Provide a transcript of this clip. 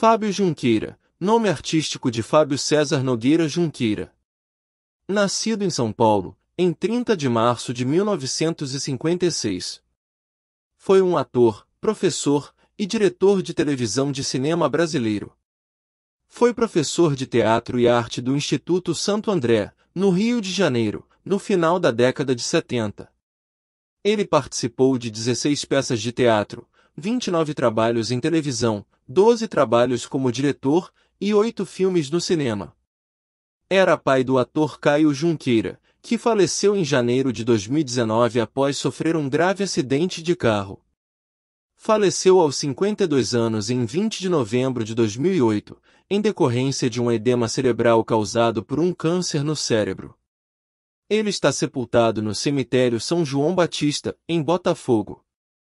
Fábio Junqueira, nome artístico de Fábio César Nogueira Junqueira. Nascido em São Paulo, em 30 de março de 1956. Foi um ator, professor e diretor de televisão de cinema brasileiro. Foi professor de teatro e arte do Instituto Santo André, no Rio de Janeiro, no final da década de 70. Ele participou de 16 peças de teatro, 29 trabalhos em televisão, 12 trabalhos como diretor e 8 filmes no cinema. Era pai do ator Caio Junqueira, que faleceu em janeiro de 2019 após sofrer um grave acidente de carro. Faleceu aos 52 anos em 20 de novembro de 2008, em decorrência de um edema cerebral causado por um câncer no cérebro. Ele está sepultado no cemitério São João Batista, em Botafogo.